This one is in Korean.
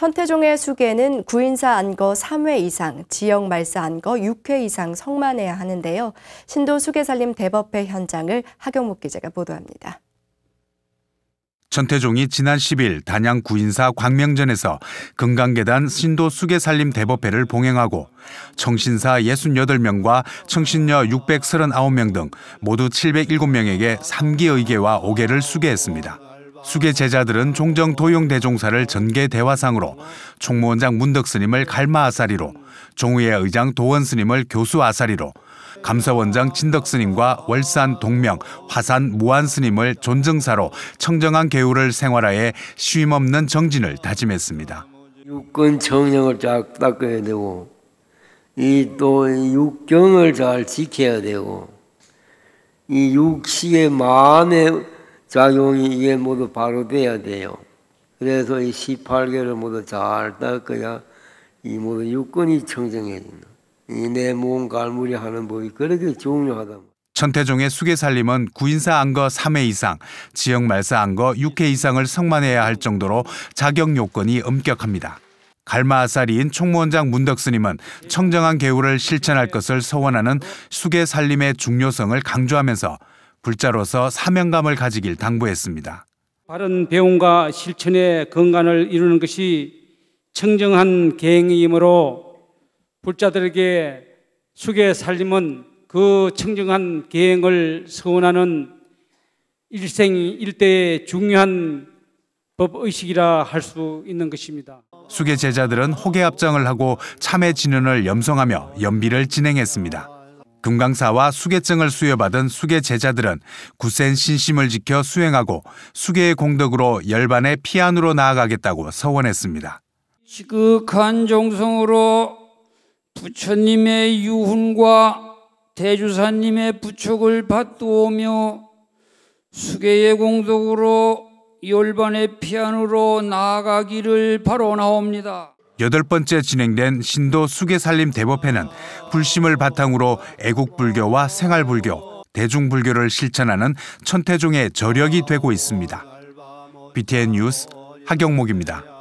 천태종의 수계는 구인사 안거 3회 이상, 지역 말사 안거 6회 이상 성만해야 하는데요. 신도 수계살림 대법회 현장을 하경목 기자가 보도합니다. 천태종이 지난 10일 단양 구인사 광명전에서 금강계단 신도 수계살림 대법회를 봉행하고 청신사 68명과 청신녀 639명 등 모두 707명에게 3기 의계와 5계를 수계했습니다. 수계 제자들은 종정 도용 대종사를 전계 대화상으로 총무원장 문덕 스님을 갈마 아사리로 종우의 의장 도원 스님을 교수 아사리로 감사원장 진덕 스님과 월산 동명 화산 무안 스님을 존증사로 청정한 개우를 생활하에 쉼없는 정진을 다짐했습니다. 육권 청정을 쫙 닦아야 되고 이 또 육경을 잘 지켜야 되고 이 육식의 마음의 작용이 이게 모두 바로 돼야 돼요. 그래서 이 18개를 모두 잘 닦아야 이 모두 육근이 청정해진다. 이내몸 갈무리 하는 법이 그렇게 중요하다. 천태종의 수계 살림은 구인사 안거 3회 이상, 지역 말사 안거 6회 이상을 성만해야 할 정도로 자격 요건이 엄격합니다. 갈마아사리인 총무원장 문덕스님은 청정한 개우를 실천할 것을 서원하는 수계 살림의 중요성을 강조하면서 불자로서 사명감을 가지길 당부했습니다. 바른 배움과 실천의 근간을 이루는 것이 청정한 계행이므로 불자들에게 숙의 살림은 그 청정한 계행을 서원하는 일생 일대의 중요한 법의식이라 할 수 있는 것입니다. 수계 제자들은 호계 합장을 하고 참회 진언을 염성하며 연비를 진행했습니다. 금강사와 수계증을 수여받은 수계 제자들은 굳센 신심을 지켜 수행하고 수계의 공덕으로 열반의 피안으로 나아가겠다고 서원했습니다. 지극한 정성으로 부처님의 유훈과 대주사님의 부촉을 받도오며 수계의 공덕으로 열반의 피안으로 나아가기를 바로 나옵니다. 여덟 번째 진행된 신도 수계살림 대법회는 불심을 바탕으로 애국불교와 생활불교, 대중불교를 실천하는 천태종의 저력이 되고 있습니다. BTN 뉴스 하경목입니다.